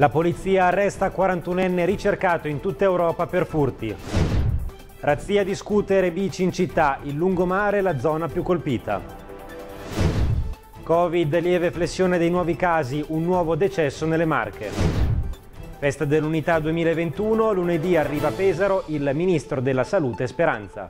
La polizia arresta 41enne ricercato in tutta Europa per furti. Razzia di scooter e bici in città, il lungomare è la zona più colpita. Covid, lieve flessione dei nuovi casi, un nuovo decesso nelle Marche. Festa dell'Unità 2021, lunedì arriva a Pesaro il ministro della Salute Speranza.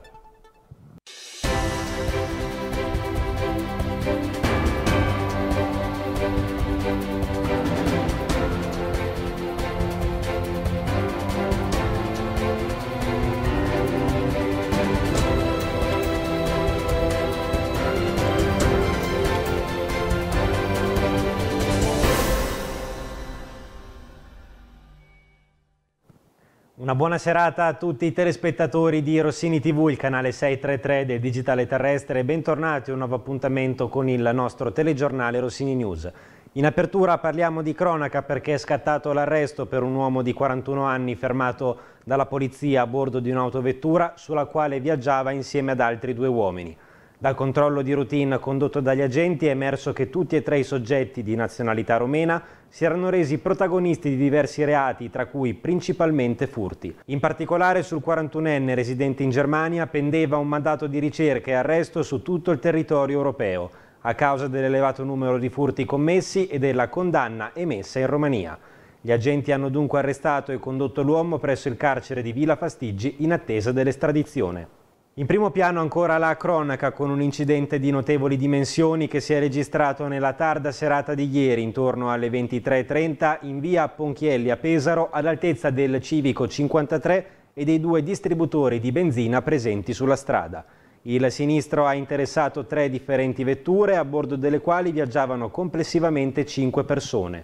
Una buona serata a tutti i telespettatori di Rossini TV, il canale 633 del Digitale Terrestre e bentornati a un nuovo appuntamento con il nostro telegiornale Rossini News. In apertura parliamo di cronaca perché è scattato l'arresto per un uomo di 41 anni fermato dalla polizia a bordo di un'autovettura sulla quale viaggiava insieme ad altri due uomini. Dal controllo di routine condotto dagli agenti è emerso che tutti e tre i soggetti di nazionalità romena si erano resi protagonisti di diversi reati, tra cui principalmente furti. In particolare sul 41enne residente in Germania pendeva un mandato di ricerca e arresto su tutto il territorio europeo, a causa dell'elevato numero di furti commessi e della condanna emessa in Romania. Gli agenti hanno dunque arrestato e condotto l'uomo presso il carcere di Villa Fastiggi in attesa dell'estradizione. In primo piano ancora la cronaca con un incidente di notevoli dimensioni che si è registrato nella tarda serata di ieri intorno alle 23.30 in via Ponchielli a Pesaro all'altezza del Civico 53 e dei due distributori di benzina presenti sulla strada. Il sinistro ha interessato tre differenti vetture a bordo delle quali viaggiavano complessivamente cinque persone.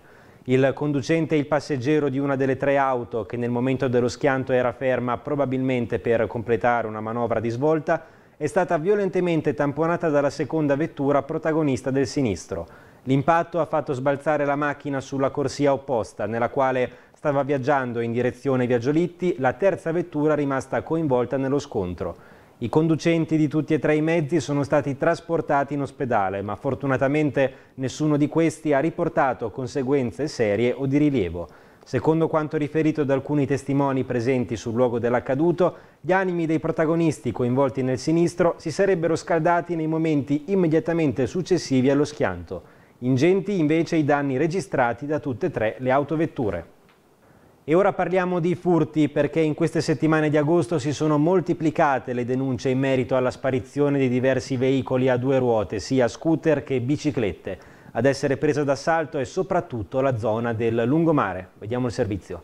Il conducente e il passeggero di una delle tre auto che nel momento dello schianto era ferma probabilmente per completare una manovra di svolta è stata violentemente tamponata dalla seconda vettura protagonista del sinistro. L'impatto ha fatto sbalzare la macchina sulla corsia opposta nella quale stava viaggiando in direzione Viagiolitti la terza vettura rimasta coinvolta nello scontro. I conducenti di tutti e tre i mezzi sono stati trasportati in ospedale, ma fortunatamente nessuno di questi ha riportato conseguenze serie o di rilievo. Secondo quanto riferito da alcuni testimoni presenti sul luogo dell'accaduto, gli animi dei protagonisti coinvolti nel sinistro si sarebbero scaldati nei momenti immediatamente successivi allo schianto. Ingenti invece i danni registrati da tutte e tre le autovetture. E ora parliamo di furti perché in queste settimane di agosto si sono moltiplicate le denunce in merito alla sparizione di diversi veicoli a due ruote, sia scooter che biciclette. Ad essere presa d'assalto è soprattutto la zona del lungomare. Vediamo il servizio.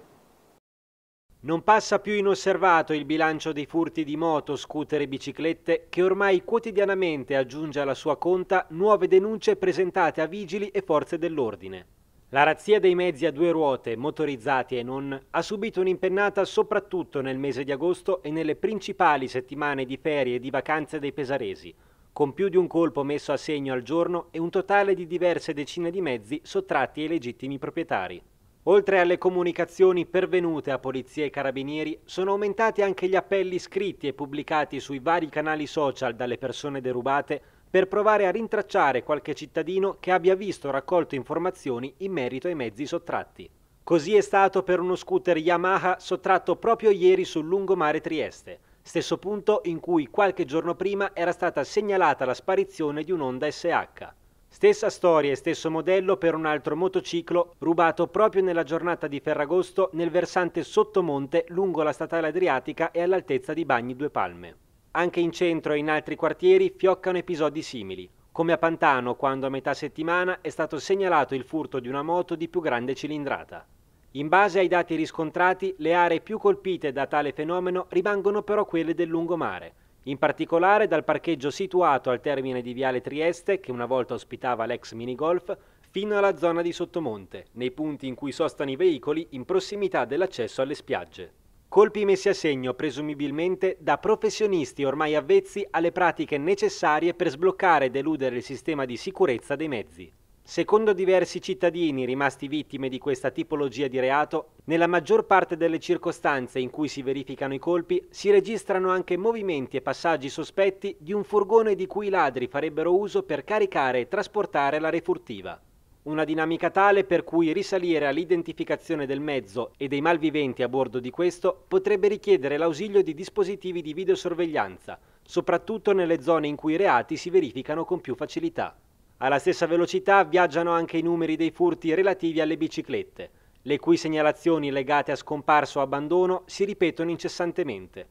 Non passa più inosservato il bilancio dei furti di moto, scooter e biciclette che ormai quotidianamente aggiunge alla sua conta nuove denunce presentate a vigili e forze dell'ordine. La razzia dei mezzi a due ruote, motorizzati e non, ha subito un'impennata soprattutto nel mese di agosto e nelle principali settimane di ferie e di vacanze dei pesaresi, con più di un colpo messo a segno al giorno e un totale di diverse decine di mezzi sottratti ai legittimi proprietari. Oltre alle comunicazioni pervenute a polizia e carabinieri, sono aumentati anche gli appelli scritti e pubblicati sui vari canali social dalle persone derubate per provare a rintracciare qualche cittadino che abbia visto o raccolto informazioni in merito ai mezzi sottratti. Così è stato per uno scooter Yamaha sottratto proprio ieri sul lungomare Trieste, stesso punto in cui qualche giorno prima era stata segnalata la sparizione di un'onda SH. Stessa storia e stesso modello per un altro motociclo rubato proprio nella giornata di Ferragosto nel versante sottomonte lungo la statale adriatica e all'altezza di Bagni Due Palme. Anche in centro e in altri quartieri fioccano episodi simili, come a Pantano quando a metà settimana è stato segnalato il furto di una moto di più grande cilindrata. In base ai dati riscontrati, le aree più colpite da tale fenomeno rimangono però quelle del lungomare, in particolare dal parcheggio situato al termine di Viale Trieste, che una volta ospitava l'ex minigolf, fino alla zona di Sottomonte, nei punti in cui sostano i veicoli in prossimità dell'accesso alle spiagge. Colpi messi a segno presumibilmente da professionisti ormai avvezzi alle pratiche necessarie per sbloccare ed eludere il sistema di sicurezza dei mezzi. Secondo diversi cittadini rimasti vittime di questa tipologia di reato, nella maggior parte delle circostanze in cui si verificano i colpi si registrano anche movimenti e passaggi sospetti di un furgone di cui i ladri farebbero uso per caricare e trasportare la refurtiva. Una dinamica tale per cui risalire all'identificazione del mezzo e dei malviventi a bordo di questo potrebbe richiedere l'ausilio di dispositivi di videosorveglianza, soprattutto nelle zone in cui i reati si verificano con più facilità. Alla stessa velocità viaggiano anche i numeri dei furti relativi alle biciclette, le cui segnalazioni legate a scomparso o abbandono si ripetono incessantemente.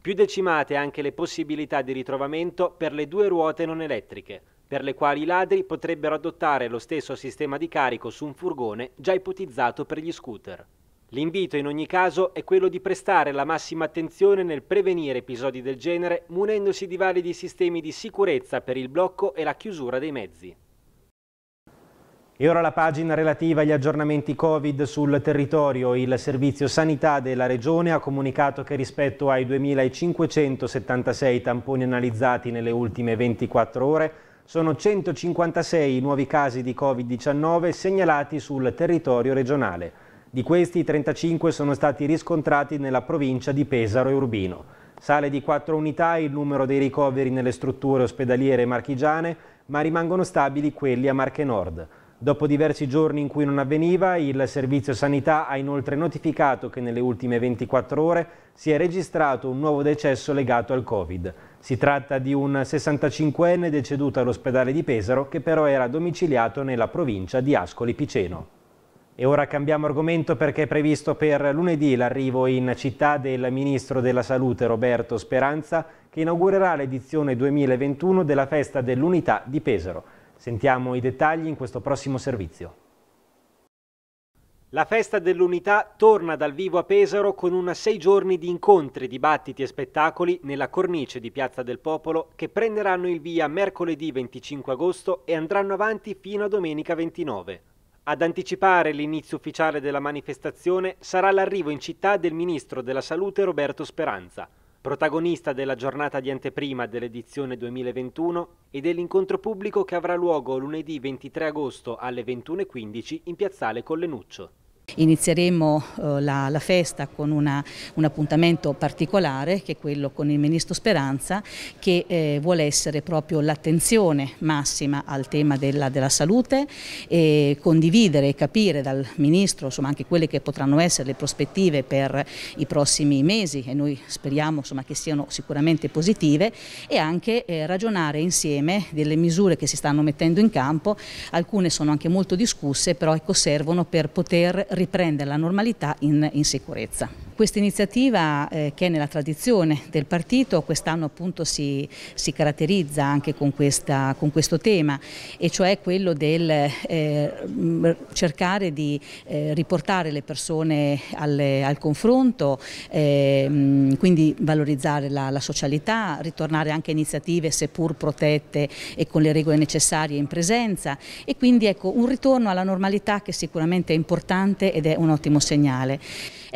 Più decimate anche le possibilità di ritrovamento per le due ruote non elettriche, per le quali i ladri potrebbero adottare lo stesso sistema di carico su un furgone già ipotizzato per gli scooter. L'invito in ogni caso è quello di prestare la massima attenzione nel prevenire episodi del genere munendosi di validi sistemi di sicurezza per il blocco e la chiusura dei mezzi. E ora la pagina relativa agli aggiornamenti Covid sul territorio. Il Servizio Sanità della Regione ha comunicato che rispetto ai 2.576 tamponi analizzati nelle ultime 24 ore, sono 156 i nuovi casi di Covid-19 segnalati sul territorio regionale. Di questi 35 sono stati riscontrati nella provincia di Pesaro e Urbino. Sale di 4 unità il numero dei ricoveri nelle strutture ospedaliere marchigiane, ma rimangono stabili quelli a Marche Nord. Dopo diversi giorni in cui non avveniva, il Servizio Sanità ha inoltre notificato che nelle ultime 24 ore si è registrato un nuovo decesso legato al Covid. Si tratta di un 65enne deceduto all'ospedale di Pesaro che però era domiciliato nella provincia di Ascoli Piceno. E ora cambiamo argomento perché è previsto per lunedì l'arrivo in città del Ministro della Salute Roberto Speranza che inaugurerà l'edizione 2021 della Festa dell'Unità di Pesaro. Sentiamo i dettagli in questo prossimo servizio. La festa dell'unità torna dal vivo a Pesaro con una sei giorni di incontri, dibattiti e spettacoli nella cornice di Piazza del Popolo che prenderanno il via mercoledì 25 agosto e andranno avanti fino a domenica 29. Ad anticipare l'inizio ufficiale della manifestazione sarà l'arrivo in città del Ministro della Salute Roberto Speranza, protagonista della giornata di anteprima dell'edizione 2021 e dell'incontro pubblico che avrà luogo lunedì 23 agosto alle 21.15 in piazzale Collenuccio. Inizieremo eh, la, la, festa con una, un appuntamento particolare che è quello con il Ministro Speranza che eh, vuole essere proprio l'attenzione massima al tema della, della, salute e condividere e capire dal Ministro insomma, anche quelle che potranno essere le prospettive per i prossimi mesi e noi speriamo insomma, che siano sicuramente positive e anche eh, ragionare insieme delle misure che si stanno mettendo in campo, alcune sono anche molto discusse però ecco, servono per poter riprende la normalità in, in sicurezza. Questa iniziativa eh, che è nella tradizione del partito quest'anno appunto si, si, caratterizza anche con, questa, con, questo tema e cioè quello del eh, cercare di eh, riportare le persone alle, al confronto, eh, quindi valorizzare la, la, socialità, ritornare anche a iniziative seppur protette e con le regole necessarie in presenza e quindi ecco un ritorno alla normalità che sicuramente è importante ed è un ottimo segnale.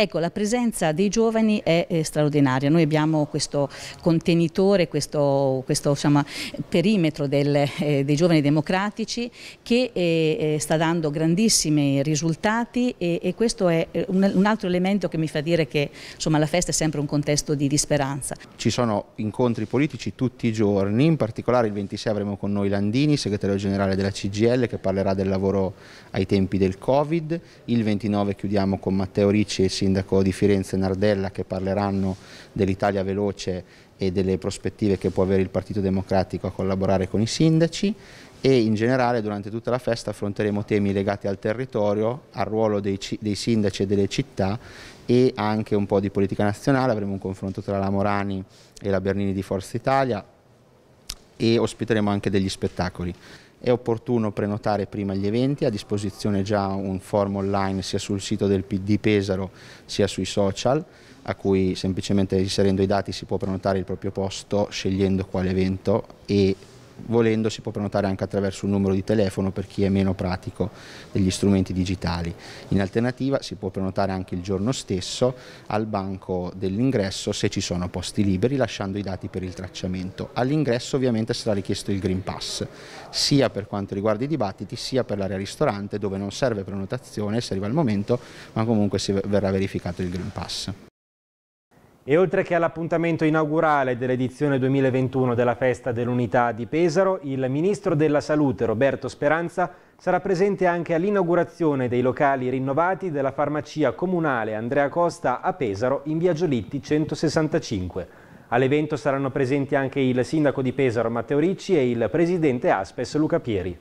Ecco, la presenza dei giovani è, straordinaria, noi abbiamo questo contenitore, questo, questo insomma, perimetro del, eh, dei giovani democratici che eh, eh sta dando grandissimi risultati e, e questo è eh, un, un, altro elemento che mi fa dire che insomma, la festa è sempre un contesto di, di speranza. Ci sono incontri politici tutti i giorni, in particolare il 26 avremo con noi Landini, segretario generale della CGL che parlerà del lavoro ai tempi del Covid, il 29 chiudiamo con Matteo Ricci e il sindaco di Firenze Nardella che parleranno dell'Italia veloce e delle prospettive che può avere il Partito Democratico a collaborare con i sindaci e in generale durante tutta la festa affronteremo temi legati al territorio, al ruolo dei, dei sindaci e delle città e anche un po' di politica nazionale, avremo un confronto tra la Morani e la Bernini di Forza Italia e ospiteremo anche degli spettacoli. È opportuno prenotare prima gli eventi, a disposizione già un form online sia sul sito del PD Pesaro sia sui social, a cui semplicemente inserendo i dati si può prenotare il proprio posto scegliendo quale evento e volendo si può prenotare anche attraverso un numero di telefono per chi è meno pratico degli strumenti digitali. In alternativa si può prenotare anche il giorno stesso al banco dell'ingresso se ci sono posti liberi lasciando i dati per il tracciamento. All'ingresso ovviamente sarà richiesto il Green Pass sia per quanto riguarda i dibattiti sia per l'area ristorante dove non serve prenotazione se arriva il momento ma comunque si verrà verificato il Green Pass. E oltre che all'appuntamento inaugurale dell'edizione 2021 della Festa dell'Unità di Pesaro, il Ministro della Salute Roberto Speranza sarà presente anche all'inaugurazione dei locali rinnovati della farmacia comunale Andrea Costa a Pesaro in via Giolitti 165. All'evento saranno presenti anche il Sindaco di Pesaro Matteo Ricci e il Presidente Aspes Luca Pieri.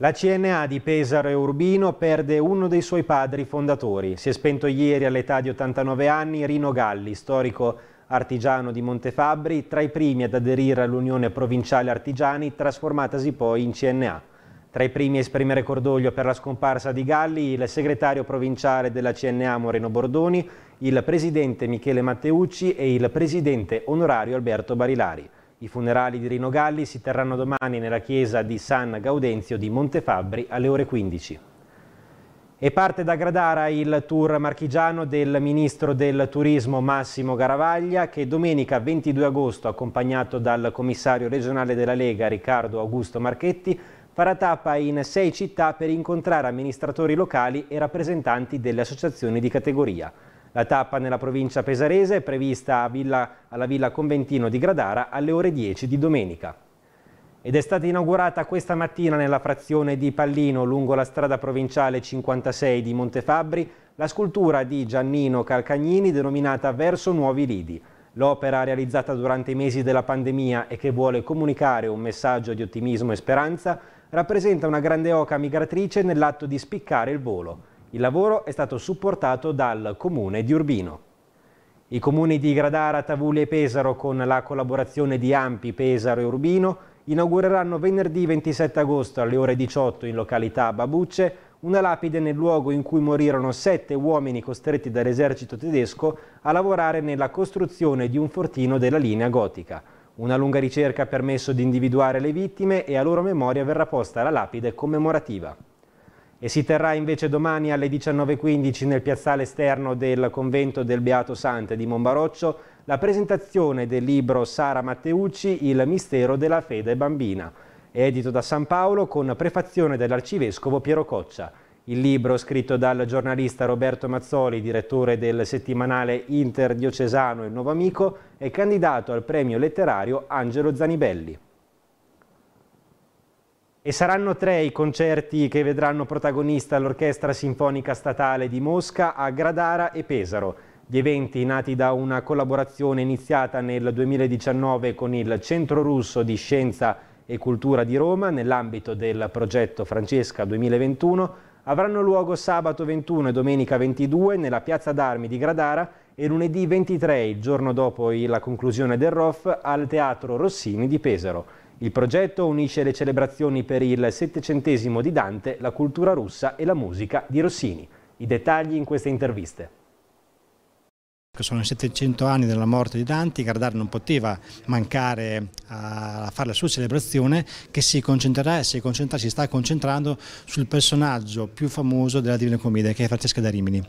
La CNA di Pesaro e Urbino perde uno dei suoi padri fondatori. Si è spento ieri all'età di 89 anni Rino Galli, storico artigiano di Montefabbri, tra i primi ad aderire all'Unione Provinciale Artigiani, trasformatasi poi in CNA. Tra i primi a esprimere cordoglio per la scomparsa di Galli, il segretario provinciale della CNA Moreno Bordoni, il presidente Michele Matteucci e il presidente onorario Alberto Barilari. I funerali di Rino Galli si terranno domani nella chiesa di San Gaudenzio di Montefabbri alle ore 15. E parte da Gradara il tour marchigiano del ministro del turismo Massimo Garavaglia che domenica 22 agosto accompagnato dal commissario regionale della Lega Riccardo Augusto Marchetti farà tappa in sei città per incontrare amministratori locali e rappresentanti delle associazioni di categoria. La tappa nella provincia pesarese è prevista Villa, alla Villa Conventino di Gradara alle ore 10 di domenica. Ed è stata inaugurata questa mattina nella frazione di Pallino, lungo la strada provinciale 56 di Montefabbri, la scultura di Giannino Calcagnini denominata Verso Nuovi Lidi. L'opera realizzata durante i mesi della pandemia e che vuole comunicare un messaggio di ottimismo e speranza rappresenta una grande oca migratrice nell'atto di spiccare il volo. Il lavoro è stato supportato dal comune di Urbino. I comuni di Gradara, Tavuli e Pesaro, con la collaborazione di Ampi, Pesaro e Urbino, inaugureranno venerdì 27 agosto alle ore 18 in località Babucce una lapide nel luogo in cui morirono sette uomini costretti dall'esercito tedesco a lavorare nella costruzione di un fortino della linea gotica. Una lunga ricerca ha permesso di individuare le vittime e a loro memoria verrà posta la lapide commemorativa e si terrà invece domani alle 19.15 nel piazzale esterno del convento del Beato Sante di Monbaroccio la presentazione del libro Sara Matteucci Il mistero della fede bambina, edito da San Paolo con prefazione dell'arcivescovo Piero Coccia. Il libro, scritto dal giornalista Roberto Mazzoli, direttore del settimanale interdiocesano Il Nuovo Amico, è candidato al premio letterario Angelo Zanibelli. E saranno tre i concerti che vedranno protagonista l'Orchestra Sinfonica Statale di Mosca a Gradara e Pesaro. Gli eventi nati da una collaborazione iniziata nel 2019 con il Centro Russo di Scienza e Cultura di Roma nell'ambito del progetto Francesca 2021 avranno luogo sabato 21 e domenica 22 nella piazza d'armi di Gradara e lunedì 23, il giorno dopo la conclusione del ROF, al Teatro Rossini di Pesaro. Il progetto unisce le celebrazioni per il settecentesimo di Dante, la cultura russa e la musica di Rossini. I dettagli in queste interviste che sono i 700 anni della morte di Dante, Gardari non poteva mancare a fare la sua celebrazione che si concentrerà e si, concentra, si sta concentrando sul personaggio più famoso della Divina Commedia che è Francesca da Rimini.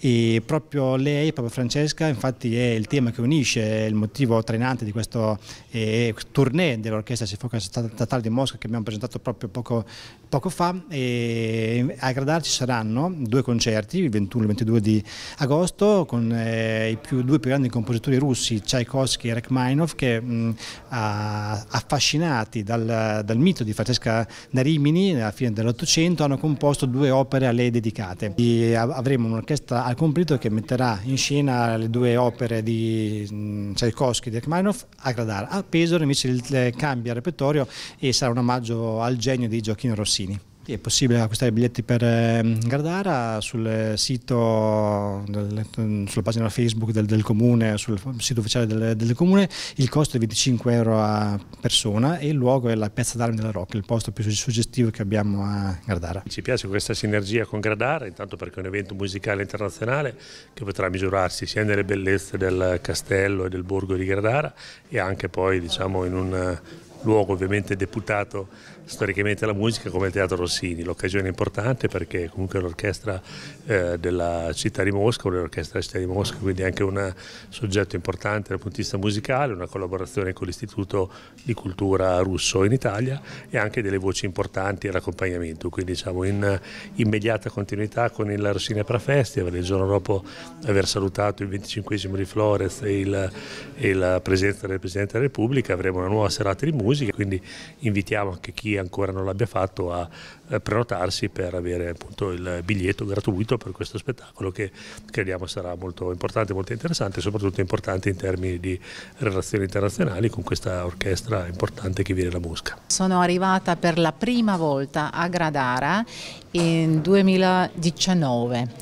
E proprio lei, proprio Francesca, infatti è il tema che unisce, il motivo trainante di questo eh, tournée dell'Orchestra Sinfonica Statale di Mosca che abbiamo presentato proprio poco, poco fa. E a Gradar ci saranno due concerti, il 21 e il 22 di agosto, con eh, i più due più grandi compositori russi, Tchaikovsky e Rachmaninoff, che mh, affascinati dal, dal, mito di Francesca Narimini alla fine dell'Ottocento hanno composto due opere a lei dedicate. E avremo un'orchestra al completo che metterà in scena le due opere di mh, Tchaikovsky e Rachmaninoff a Gradar. A Pesaro invece il, cambia il repertorio e sarà un omaggio al genio di Gioacchino Rossini. Sì, è possibile ah, acquistare i biglietti per ehm, Gardara sul sito, sulla pagina Facebook del, del comune, sul sito ufficiale del, del, comune, il costo è 25 euro a persona e il luogo è la Piazza d'Armi della Rocca, il posto più suggestivo che abbiamo a Gardara. Ci piace questa sinergia con Gradara, intanto perché è un evento musicale internazionale che potrà misurarsi sia nelle bellezze del castello e del borgo di Gradara e anche poi diciamo, in un luogo ovviamente deputato storicamente la musica come il Teatro Rossini, l'occasione importante perché comunque è l'orchestra eh, della città di Mosca, un'orchestra della città di Mosca, quindi anche un soggetto importante dal punto di vista musicale, una collaborazione con l'Istituto di Cultura Russo in Italia e anche delle voci importanti all'accompagnamento, quindi diciamo in immediata continuità con il Rossini Pra Festival, il giorno dopo aver salutato il 25 di Flores e, il, e la presenza del Presidente della Repubblica avremo una nuova serata di musica, quindi invitiamo anche chi ancora non l'abbia fatto a eh, prenotarsi per avere appunto il biglietto gratuito per questo spettacolo che crediamo sarà molto importante, molto interessante e soprattutto importante in termini di relazioni internazionali con questa orchestra importante che viene da Mosca. Sono arrivata per la prima volta a Gradara in 2019.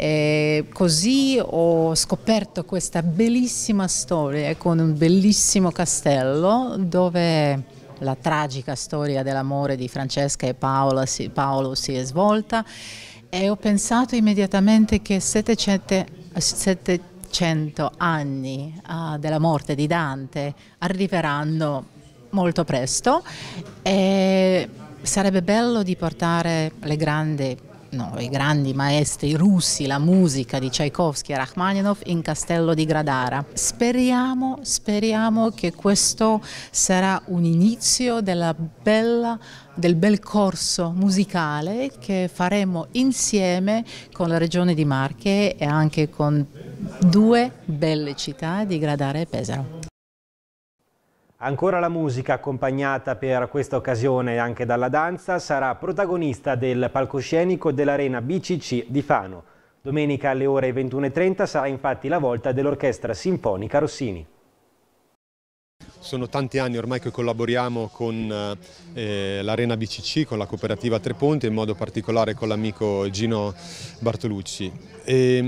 E eh, così ho scoperto questa bellissima storia con un bellissimo castello dove la tragica storia dell'amore di Francesca e Paolo si, Paolo si è svolta e ho pensato immediatamente che 700, 700 anni uh, della morte di Dante arriveranno molto presto e sarebbe bello di portare le grandi no, i grandi maestri russi, la musica di Tchaikovsky e Rachmaninov in Castello di Gradara. Speriamo, speriamo che questo sarà un inizio bella, del bel corso musicale che faremo insieme con la regione di Marche e anche con due belle città di Gradara e Pesaro. Ancora la musica, accompagnata per questa occasione anche dalla danza, sarà protagonista del palcoscenico dell'Arena BCC di Fano. Domenica alle ore 21.30 sarà infatti la volta dell'Orchestra Sinfonica Rossini. Sono tanti anni ormai che collaboriamo con eh, l'Arena BCC, con la cooperativa Tre Ponti, in modo particolare con l'amico Gino Bartolucci. E, ehm,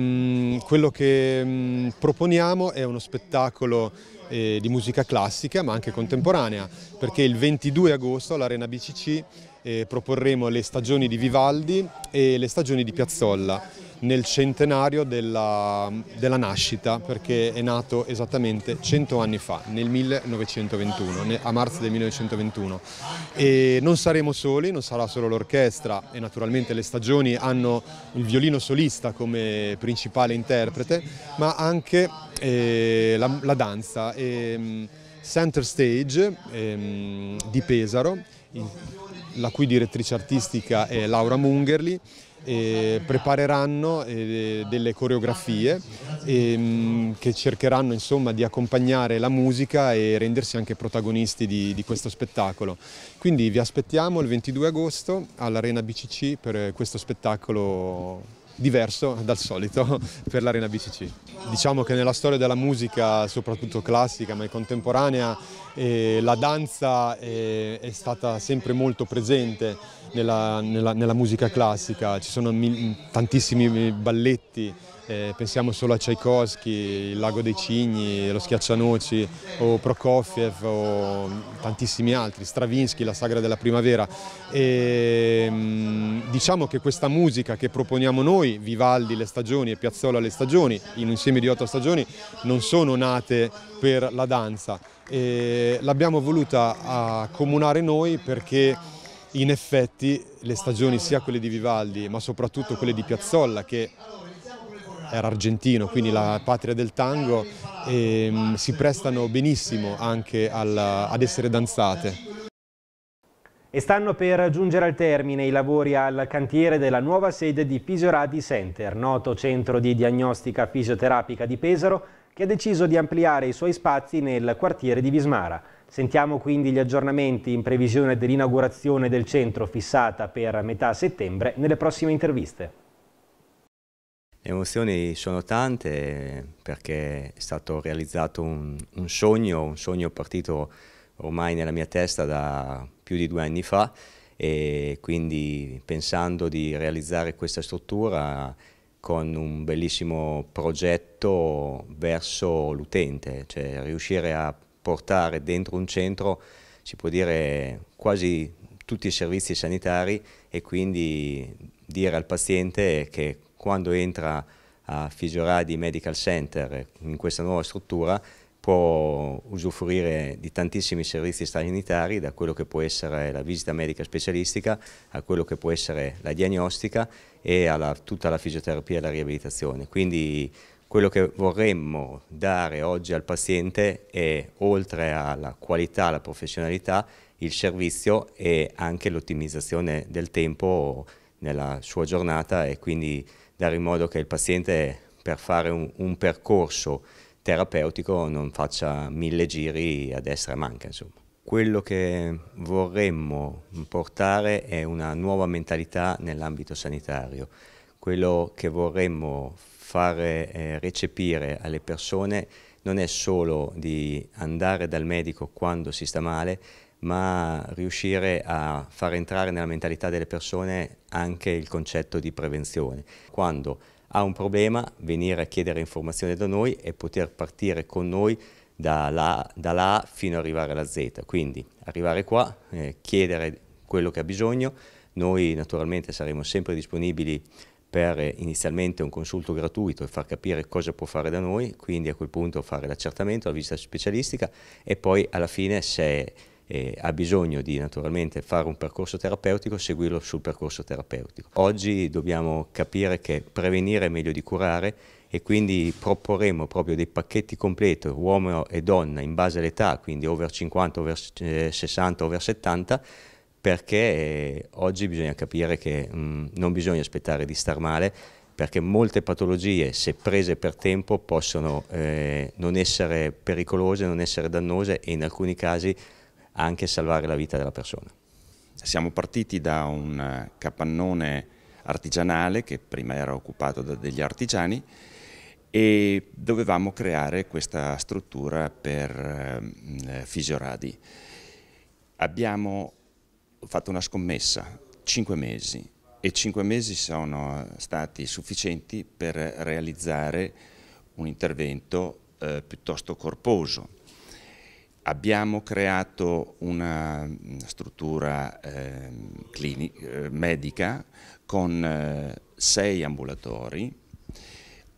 mh, quello che mh, mm, proponiamo è uno spettacolo eh, di musica classica ma anche contemporanea, perché il 22 agosto all'Arena BCC eh, proporremo le stagioni di Vivaldi e le stagioni di Piazzolla nel centenario della, della nascita perché è nato esattamente 100 anni fa, nel 1921, a marzo del 1921 e non saremo soli, non sarà solo l'orchestra e naturalmente le stagioni hanno il violino solista come principale interprete ma anche eh, la, la, danza. E, ehm, Center Stage ehm, di Pesaro, la cui direttrice artistica è Laura Mungherli, prepareranno eh, delle coreografie ehm, che cercheranno insomma, di accompagnare la musica e rendersi anche protagonisti di, di questo spettacolo. Quindi vi aspettiamo il 22 agosto all'Arena BCC per questo spettacolo diverso dal solito per l'Arena BCC. Diciamo che nella storia della musica, soprattutto classica ma contemporanea, eh, la danza è, è, stata sempre molto presente nella, nella, nella musica classica, ci sono tantissimi balletti eh, pensiamo solo a Tchaikovsky, il Lago dei Cigni, lo Schiaccianoci o Prokofiev o tantissimi altri, Stravinsky, la Sagra della Primavera. E, mm, diciamo che questa musica che proponiamo noi, Vivaldi le stagioni e Piazzolla le stagioni, in un insieme di otto stagioni, non sono nate per la danza. L'abbiamo voluta accomunare noi perché in effetti le stagioni sia quelle di Vivaldi ma soprattutto quelle di Piazzolla che era argentino, quindi la patria del tango, e mm, si prestano benissimo anche al, ad essere danzate. E stanno per giungere al termine i lavori al cantiere della nuova sede di Fisioradi Center, noto centro di diagnostica fisioterapica di Pesaro, che ha deciso di ampliare i suoi spazi nel quartiere di Vismara. Sentiamo quindi gli aggiornamenti in previsione dell'inaugurazione del centro fissata per metà settembre nelle prossime interviste. Le emozioni sono tante perché è stato realizzato un, un sogno, un sogno partito ormai nella mia testa da più di due anni fa e quindi pensando di realizzare questa struttura con un bellissimo progetto verso l'utente, cioè riuscire a portare dentro un centro, si può dire, quasi tutti i servizi sanitari e quindi dire al paziente che quando entra a Fisioradi Medical Center in questa nuova struttura può usufruire di tantissimi servizi sanitari, da quello che può essere la visita medica specialistica a quello che può essere la diagnostica e alla, tutta la fisioterapia e la riabilitazione. Quindi quello che vorremmo dare oggi al paziente è, oltre alla qualità, alla professionalità, il servizio e anche l'ottimizzazione del tempo nella sua giornata e quindi dare in modo che il paziente per fare un, un percorso terapeutico non faccia mille giri a destra e manca. Insomma. Quello che vorremmo portare è una nuova mentalità nell'ambito sanitario. Quello che vorremmo fare eh, recepire alle persone non è solo di andare dal medico quando si sta male, ma riuscire a far entrare nella mentalità delle persone anche il concetto di prevenzione. Quando ha un problema, venire a chiedere informazioni da noi e poter partire con noi dalla da A fino ad arrivare alla Z. Quindi arrivare qua, eh, chiedere quello che ha bisogno, noi naturalmente saremo sempre disponibili per eh, inizialmente un consulto gratuito e far capire cosa può fare da noi, quindi a quel punto fare l'accertamento, la visita specialistica e poi alla fine se eh, ha bisogno di naturalmente fare un percorso terapeutico seguirlo sul percorso terapeutico. Oggi dobbiamo capire che prevenire è meglio di curare e quindi proporremo proprio dei pacchetti completi uomo e donna in base all'età, quindi over 50, over 60, eh, over 70, perché eh, oggi bisogna capire che mh, mm, non bisogna aspettare di star male, perché molte patologie, se prese per tempo, possono eh, non essere pericolose, non essere dannose e in alcuni casi anche salvare la vita della persona. Siamo partiti da un eh, capannone artigianale che prima era occupato da degli artigiani e dovevamo creare questa struttura per eh, mm, Fisioradi. Abbiamo fatto una scommessa, 5 mesi, e 5 mesi sono stati sufficienti per realizzare un intervento eh, piuttosto corposo Abbiamo creato una struttura ehm, eh, clinica, medica con eh, sei ambulatori,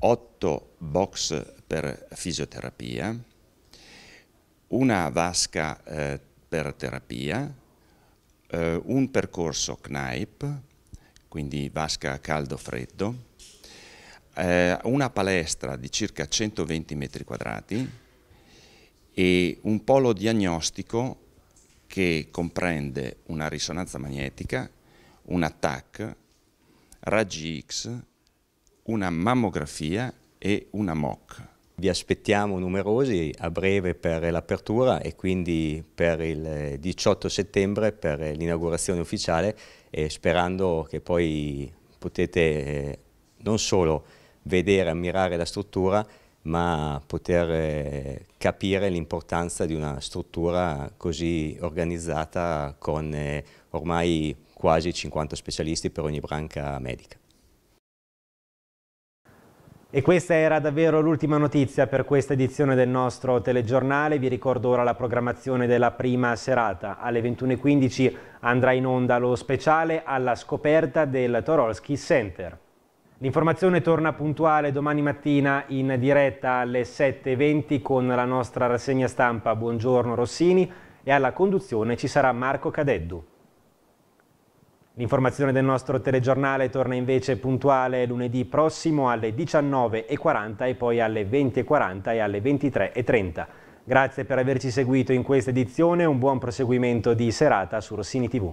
otto box per fisioterapia, una vasca eh, per terapia, eh, un percorso CNAIP, quindi vasca caldo-freddo, eh, una palestra di circa 120 metri quadrati, e un polo diagnostico che comprende una risonanza magnetica, un TAC, raggi X, una mammografia e una MOC. Vi aspettiamo numerosi a breve per l'apertura e quindi per il 18 settembre per l'inaugurazione ufficiale e sperando che poi potete eh, non solo vedere, e ammirare la struttura, ma poter eh, capire l'importanza di una struttura così organizzata con eh, ormai quasi 50 specialisti per ogni branca medica. E questa era davvero l'ultima notizia per questa edizione del nostro telegiornale. Vi ricordo ora la programmazione della prima serata. Alle 21.15 andrà in onda lo speciale alla scoperta del Torolski Center. L'informazione torna puntuale domani mattina in diretta alle 7.20 con la nostra rassegna stampa Buongiorno Rossini e alla conduzione ci sarà Marco Cadeddu. L'informazione del nostro telegiornale torna invece puntuale lunedì prossimo alle 19.40 e poi alle 20.40 e alle 23.30. Grazie per averci seguito in questa edizione e un buon proseguimento di serata su Rossini TV.